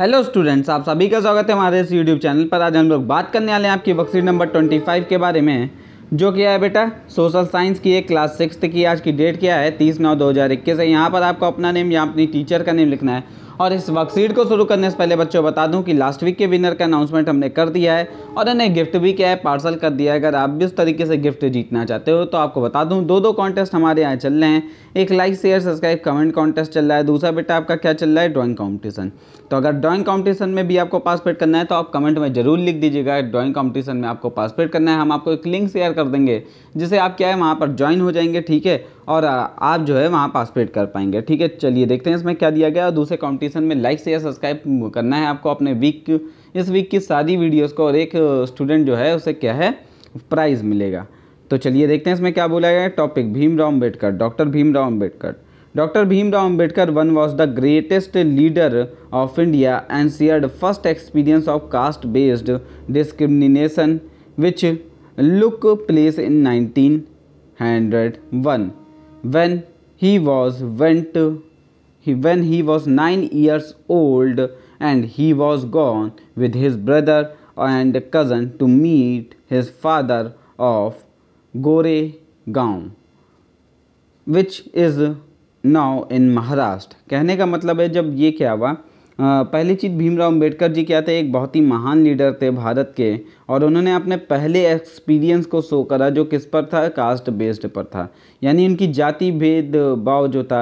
Hello students आप सभी का स्वागत है हमारे इस यूट्यूब चैनल पर आज हम लोग बात करने वाले हैं आपकी बक्सी नंबर 25 के बारे में जो क्या है बेटा सोशल साइंस की है क्लास सिक्स की आज की डेट क्या है तीस नौ दो हज़ार इक्कीस है यहाँ पर आपको अपना नेम या अपनी टीचर का नेम लिखना है और इस वर्कशीट को शुरू करने से पहले बच्चों बता दूं कि लास्ट वीक के विनर का अनाउंसमेंट हमने कर दिया है और इन्हें गिफ्ट भी क्या है पार्सल कर दिया है अगर आप भी उस तरीके से गिफ्ट जीतना चाहते हो तो आपको बता दूँ दो दो कॉन्टेस्ट हमारे यहाँ चल रहे हैं एक like share subscribe comment contest चल रहा है दूसरा बेटा आपका क्या चल रहा है ड्रॉइंग कॉम्पिटिशन तो अगर ड्रॉइंग कॉम्पिटिशन में भी आपको पार्टिसिपेट करना है तो आप कमेंट में जरूर लिख दीजिएगा ड्रॉइंग कॉम्पिटिशन में आपको पार्टिसिपेट करना है हम आपको एक लिंक शेयर कर देंगे जिसे आप क्या है वहाँ पर ज्वाइन हो जाएंगे ठीक है और आप जो है वहाँ पार्टिसिपेट कर पाएंगे ठीक है चलिए देखते हैं इसमें क्या दिया गया और दूसरे कॉम्पिटिशन में लाइक शेयर सब्सक्राइब करना है आपको अपने वीक इस वीक की सारी वीडियोस को और एक स्टूडेंट जो है उसे क्या है प्राइज़ मिलेगा तो चलिए देखते हैं इसमें क्या बोला गया है topic Bhimrao Ambedkar doctor Bhimrao Ambedkar doctor Bhimrao Ambedkar one was the greatest leader of India and shared first experience of caste based discrimination which look place in 1901 one when he was went when he was nine years old and he was gone with his brother and cousin to meet his father of Goregaon which is now in Maharashtra. कहने का मतलब है जब ये क्या हुआ पहली चीज़ भीमराव अंबेडकर जी क्या थे एक बहुत ही महान लीडर थे भारत के और उन्होंने अपने पहले एक्सपीरियंस को शो करा जो किस पर था कास्ट बेस्ड पर था यानी उनकी जाति भेदभाव जो था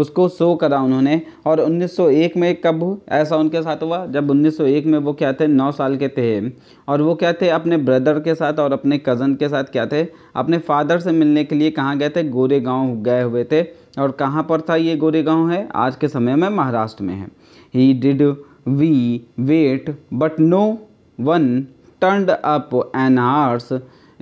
उसको शो करा उन्होंने और 1901 में कब ऐसा उनके साथ हुआ जब 1901 में वो क्या थे नौ साल के थे और वो क्या थे अपने ब्रदर के साथ और अपने कज़न के साथ क्या थे अपने फादर से मिलने के लिए कहाँ गए थे गोरे गाँव गए हुए थे और कहाँ पर था ये गोरेगांव है आज के समय में महाराष्ट्र में है he did we wait but no one turned up an hours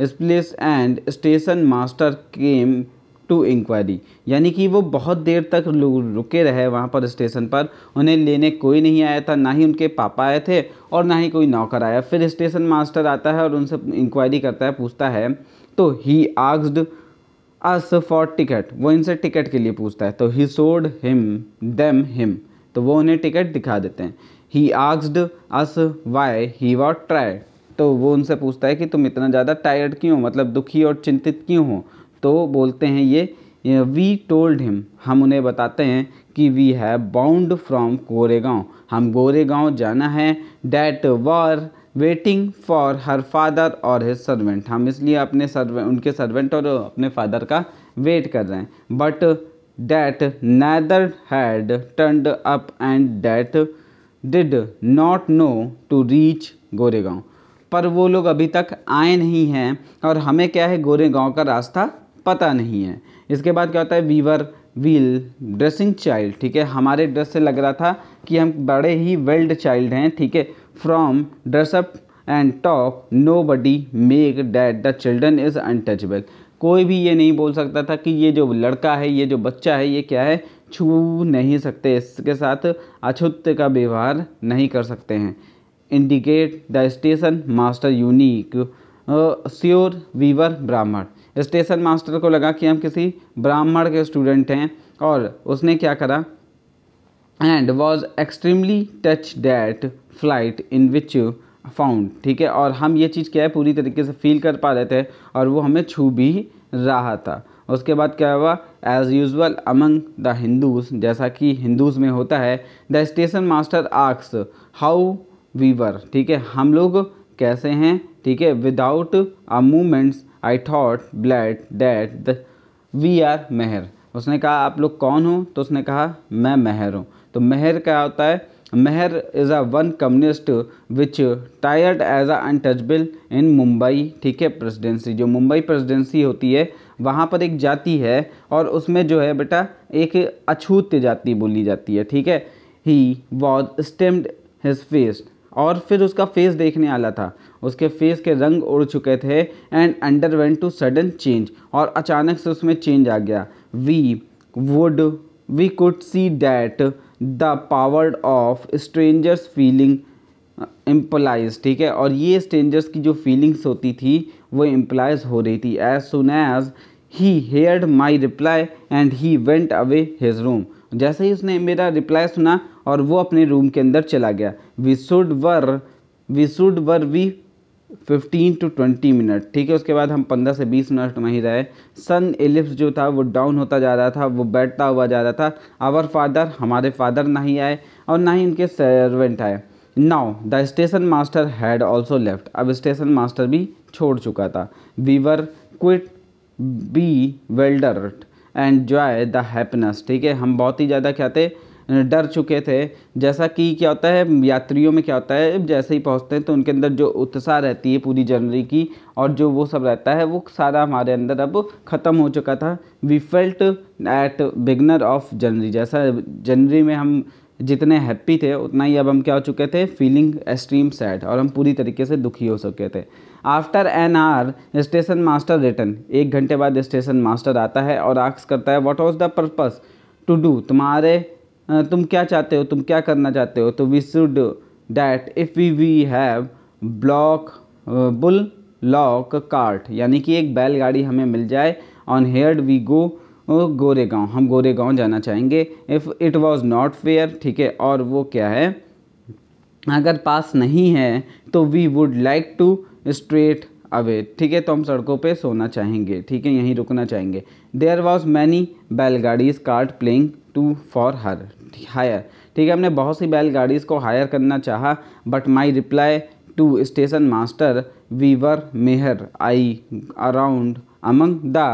स्प्लेस and station master came to inquiry यानी कि वो बहुत देर तक रुके रहे वहाँ पर स्टेशन पर उन्हें लेने कोई नहीं आया था ना ही उनके पापा आए थे और ना ही कोई नौकर आया फिर स्टेशन मास्टर आता है और उनसे इंक्वायरी करता है पूछता है तो ही आग्सड अस फॉर टिकट वो इनसे टिकट के लिए पूछता है तो ही सोड हिम देम हिम तो वो उन्हें टिकट दिखा देते हैं ही आक्सड us why he were try तो वो उनसे पूछता है कि तुम इतना ज़्यादा टायर्ड क्यों मतलब दुखी और चिंतित क्यों हो तो बोलते हैं ये वी टोल्ड हिम हम उन्हें बताते हैं कि we have bound from Goregaon हम गोरेगांव जाना है that were waiting for her father और हिज सर्वेंट हम इसलिए अपने सर्वे उनके सर्वेंट और अपने फादर का वेट कर रहे हैं but that neither had turned up and that did not know to reach Goregaon पर वो लोग अभी तक आए नहीं हैं और हमें क्या है गोरेगांव का रास्ता पता नहीं है इसके बाद क्या होता है वीवर व्हील ड्रेसिंग चाइल्ड ठीक है हमारे ड्रेस से लग रहा था कि हम बड़े ही वेल्ड चाइल्ड हैं ठीक है from dress up and talk nobody make that the children is untouchable कोई भी ये नहीं बोल सकता था कि ये जो लड़का है ये जो बच्चा है ये क्या है छू नहीं सकते इसके साथ अछुत का व्यवहार नहीं कर सकते हैं indicate the station master unique sure we were Brahmin station master को लगा कि हम किसी ब्राह्मण के स्टूडेंट हैं और उसने क्या करा and was extremely touch that flight in which found ठीक है और हम ये चीज़ क्या है पूरी तरीके से फील कर पा रहे थे और वो हमें छू भी रहा था उसके बाद क्या हुआ as usual among the Hindus जैसा कि हिंदूज में होता है द स्टेशन मास्टर आक्स हाउ वीवर ठीक है हम लोग कैसे हैं ठीक है without a moments I thought blurted that we are Mahar उसने कहा आप लोग कौन हो तो उसने कहा मैं मेहर हूँ तो मेहर क्या होता है Mahar is a one communist which tired as a untouchable in Mumbai ठीक है प्रेसिडेंसी जो मुंबई प्रेसिडेंसी होती है वहाँ पर एक जाति है और उसमें जो है बेटा एक अछूत जाति बोली जाती है ठीक है he was stunned his face और फिर उसका फेस देखने आला था उसके फेस के रंग उड़ चुके थे and underwent to sudden change और अचानक से उसमें चेंज आ गया we would we could see that the power of strangers feeling employees ठीक है और ये स्ट्रेंजर्स की जो फीलिंग्स होती थी वो एम्प्लाइज हो रही थी as soon as he heard my reply and he went away his room जैसे ही उसने मेरा रिप्लाई सुना और वो अपने रूम के अंदर चला गया we should were we should were we fifteen to twenty minute ठीक है उसके बाद हम पंद्रह से बीस मिनट वहीं रहे सन एलिप्स जो था वो डाउन होता जा रहा था वो बैठता हुआ जा रहा था आवर फादर हमारे फादर नहीं आए और ना ही इनके सर्वेंट आए now the station master had also left अब स्टेशन मास्टर भी छोड़ चुका था we were quite bewildered and joy the happiness ठीक है हम बहुत ही ज़्यादा क्या थे डर चुके थे जैसा कि क्या होता है यात्रियों में क्या होता है जैसे ही पहुँचते हैं तो उनके अंदर जो उत्साह रहती है पूरी जर्नरी की और जो वो सब रहता है वो सारा हमारे अंदर अब ख़त्म हो चुका था we felt at beginner of journey जैसा जर्नरी में हम जितने हैप्पी थे उतना ही अब हम क्या हो चुके थे फीलिंग एक्सट्रीम सैड और हम पूरी तरीके से दुखी हो चुके थे after an hour station master return एक घंटे बाद स्टेशन मास्टर आता है और आक्स करता है what was the purpose to do तुम्हारे तुम क्या चाहते हो तुम क्या करना चाहते हो तो we should that if we we have bullock bullock cart यानी कि एक बैलगाड़ी हमें मिल जाए on here we go Goregaon हम गोरेगा जाना चाहेंगे if it was not fair ठीक है और वो क्या है अगर पास नहीं है तो we would like to straight away ठीक है तो हम सड़कों पे सोना चाहेंगे ठीक है यहीं रुकना चाहेंगे देयर वॉज मैनी बैलगाड़ीज cart playing to for her hire ठीक है हमने बहुत सी बैलगाड़ीज को हायर करना चाहा but my reply to station master we were Mahar I around among the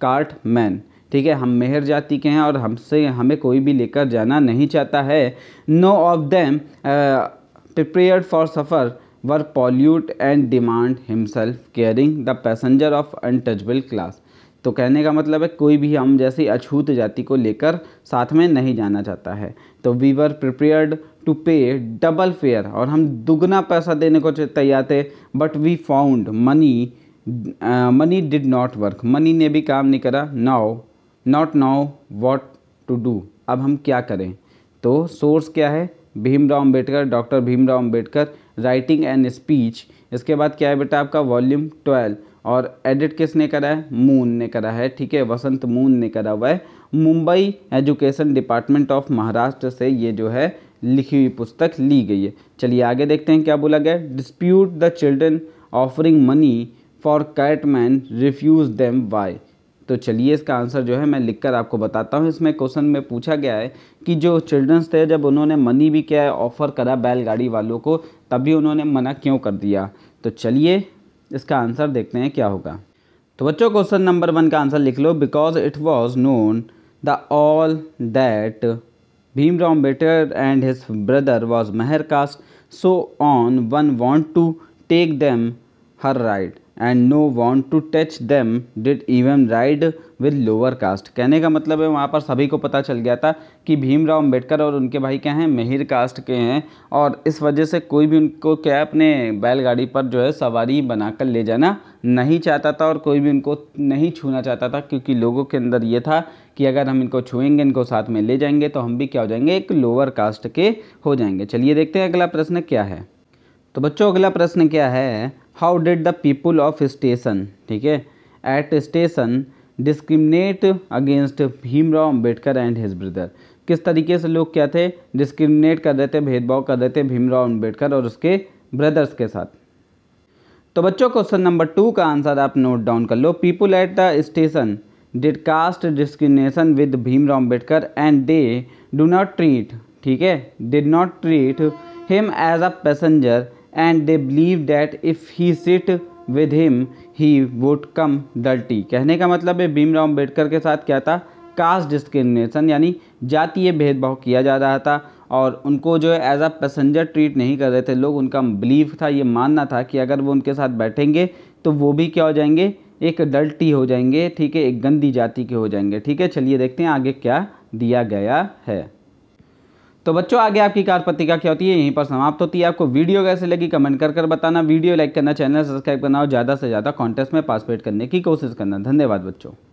cart man ठीक है हम मेहर जाति के हैं और हमसे हमें कोई भी लेकर जाना नहीं चाहता है no of them prepare for suffer were pollute and demand himself caring the passenger of untouchable class तो कहने का मतलब है कोई भी हम जैसी अछूत जाति को लेकर साथ में नहीं जाना चाहता है तो we were prepared to pay double fare और हम दुगना पैसा देने को तैयार थे but we found money money did not work money ने भी काम नहीं करा now not now what to do अब हम क्या करें तो सोर्स क्या है Bhimrao Ambedkar doctor Bhimrao Ambedkar writing and speech इसके बाद क्या है बेटा आपका वॉल्यूम ट्वेल्व और एडिट किसने करा है मून ने करा है ठीक है वसंत मून ने करा हुआ है Mumbai education department of Maharashtra से ये जो है लिखी हुई पुस्तक ली गई है चलिए आगे देखते हैं क्या बोला गया despite the children offering money for cartmen refuse them why तो चलिए इसका आंसर जो है मैं लिख कर आपको बताता हूँ इसमें क्वेश्चन में पूछा गया है कि जो चिल्ड्रंस थे जब उन्होंने मनी भी क्या है ऑफ़र करा बैलगाड़ी वालों को तभी उन्होंने मना क्यों कर दिया तो चलिए इसका आंसर देखते हैं क्या होगा तो बच्चों क्वेश्चन नंबर वन का आंसर लिख लो because it was known the all that Bhimrao Ambedkar and his brother was Mahar caste so on one want to take them here right and no want to touch them did even ride with lower caste कहने का मतलब है वहाँ पर सभी को पता चल गया था कि भीमराव अम्बेडकर और उनके भाई क्या हैं मेहर कास्ट के हैं और इस वजह से कोई भी उनको क्या अपने बैलगाड़ी पर जो है सवारी बनाकर ले जाना नहीं चाहता था और कोई भी उनको नहीं छूना चाहता था क्योंकि लोगों के अंदर ये था कि अगर हम इनको छुएंगे इनको साथ में ले जाएंगे तो हम भी क्या हो जाएंगे एक लोअर कास्ट के हो जाएंगे चलिए देखते हैं अगला प्रश्न क्या है तो बच्चों अगला प्रश्न क्या है how did the people of station ठीक है at station discriminate against Bhimrao Ambedkar and his brother किस तरीके से लोग क्या थे डिस्क्रिमिनेट कर रहे थे भेदभाव कर रहे थे भीमराव अम्बेडकर और उसके ब्रदर्स के साथ तो बच्चों क्वेश्चन नंबर टू का आंसर आप नोट डाउन कर लो people at the station did caste discrimination with Bhimrao Ambedkar and they do not treat ठीक है did not treat him as a passenger and they believe that if he sit with him he would come dirty कहने का मतलब है भीमराव अम्बेडकर के साथ क्या था कास्ट डिस्क्रिमिनेशन यानी जातीय भेदभाव किया जा रहा था और उनको जो है एज अ पैसेंजर ट्रीट नहीं कर रहे थे लोग उनका बिलीव था ये मानना था कि अगर वो उनके साथ बैठेंगे तो वो भी क्या हो जाएंगे एक डल्टी हो जाएंगे ठीक है एक गंदी जाति के हो जाएंगे ठीक है चलिए देखते हैं आगे क्या दिया गया है तो बच्चों आगे आपकी कार पत्रिका क्या होती है यहीं पर समाप्त होती है आपको वीडियो कैसे लगी कमेंट कर कर बताना वीडियो लाइक करना चैनल सब्सक्राइब करना और ज़्यादा से ज़्यादा कॉन्टेस्ट में पार्टिसिपेट करने की कोशिश करना धन्यवाद बच्चों